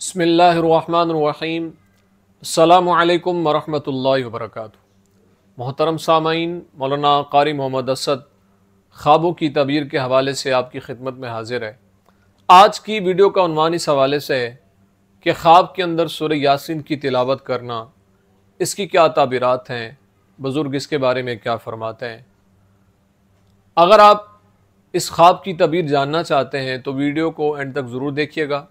बसमीम अल्लाम वरहमल वर्क मोहतरम सामीन मौलाना कारी मोहम्मद असद ख्वाबों की तबीर के हवाले से आपकी खिदमत में हाजिर है आज की वीडियो का अनवान इस हवाले से है कि ख्वाब के अंदर सुर यासिन की तिलावत करना इसकी क्या तबीरत हैं बुज़ुर्ग इसके बारे में क्या फरमाते हैं अगर आप इस ख्वाब की तबीर जानना चाहते हैं तो वीडियो को एंड तक ज़रूर देखिएगा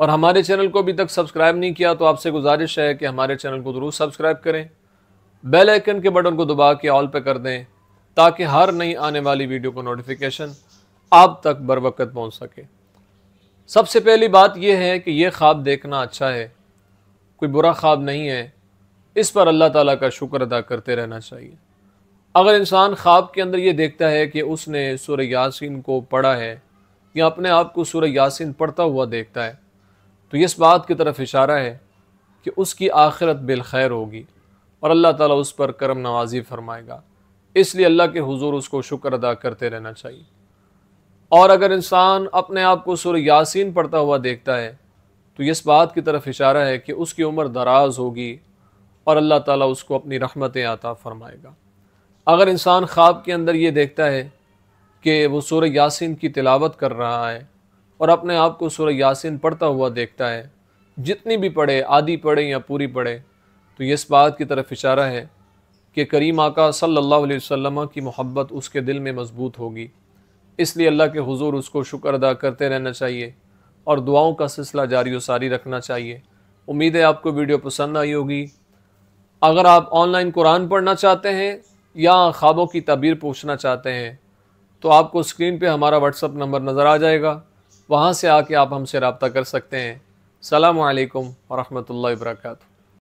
और हमारे चैनल को अभी तक सब्सक्राइब नहीं किया तो आपसे गुजारिश है कि हमारे चैनल को ज़रूर सब्सक्राइब करें बेल आइकन के बटन को दबा के ऑल पे कर दें ताकि हर नई आने वाली वीडियो को नोटिफिकेशन आप तक बर वक्त पहुँच सके सबसे पहली बात यह है कि यह ख्वाब देखना अच्छा है कोई बुरा ख्वाब नहीं है इस पर अल्लाह ताला का शुक्र अदा करते रहना चाहिए अगर इंसान ख्वाब के अंदर ये देखता है कि उसने सूर्य यासिन को पढ़ा है या अपने आप को सूर्य यासिन पढ़ता हुआ देखता है तो इस बात की तरफ इशारा है कि उसकी आखिरत बिलखैर होगी और अल्लाह ताला उस पर करम नवाजी फरमाएगा इसलिए अल्लाह के हुजूर उसको शुक्र अदा करते रहना चाहिए और अगर इंसान अपने आप को सुर यासीन पढ़ता हुआ देखता है तो इस बात की तरफ इशारा है कि उसकी उम्र दराज होगी और अल्लाह ताला उसको अपनी रहमतें आता फरमाएगा अगर इंसान ख्वाब के अंदर ये देखता है कि वो सूर्य यासीन की तिलावत कर रहा है और अपने आप को सूर्य यासिन पढ़ता हुआ देखता है जितनी भी पढ़े आधी पढ़े या पूरी पढ़े तो इस बात की तरफ इशारा है कि करीम आका सल्लल्लाहु अलैहि वसल्लम की मोहब्बत उसके दिल में मजबूत होगी इसलिए अल्लाह के हुजूर उसको शुक्र अदा करते रहना चाहिए और दुआओं का सिलसिला जारी व सारी रखना चाहिए उम्मीद है आपको वीडियो पसंद आई होगी अगर आप ऑनलाइन कुरान पढ़ना चाहते हैं या ख्वाबों की तबीर पूछना चाहते हैं तो आपको स्क्रीन पे हमारा व्हाट्सअप नंबर नज़र आ जाएगा वहाँ से आके आप हमसे रबता कर सकते हैं अल्लाम वरहमल वर्का